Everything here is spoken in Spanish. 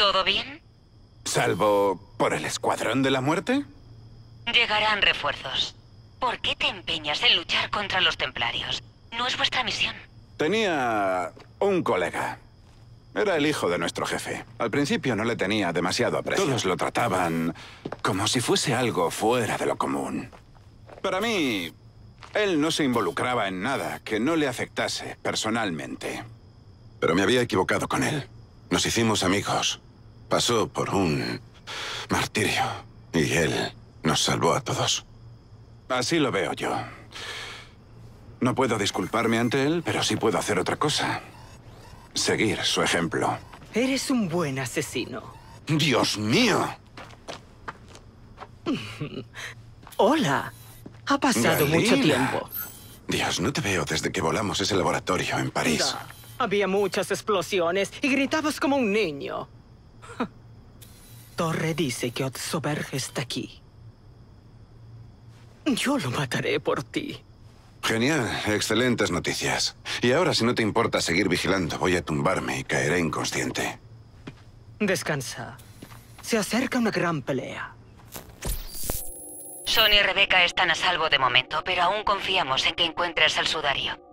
¿Todo bien? ¿Salvo por el Escuadrón de la Muerte? Llegarán refuerzos. ¿Por qué te empeñas en luchar contra los templarios? No es vuestra misión. Tenía un colega. Era el hijo de nuestro jefe. Al principio no le tenía demasiado aprecio. Todos lo trataban como si fuese algo fuera de lo común. Para mí, él no se involucraba en nada que no le afectase personalmente. Pero me había equivocado con él. Nos hicimos amigos pasó por un martirio y él nos salvó a todos. Así lo veo yo. No puedo disculparme ante él, pero sí puedo hacer otra cosa. Seguir su ejemplo. Eres un buen asesino. ¡Dios mío! Hola. Ha pasado mucho tiempo. Dios, no te veo desde que volamos ese laboratorio en París. Había muchas explosiones y gritabas como un niño. Torre dice que Otsoberg está aquí. Yo lo mataré por ti. Genial, excelentes noticias. Y ahora, si no te importa seguir vigilando, voy a tumbarme y caeré inconsciente. Descansa. Se acerca una gran pelea. Son y Rebeca están a salvo de momento, pero aún confiamos en que encuentres el sudario.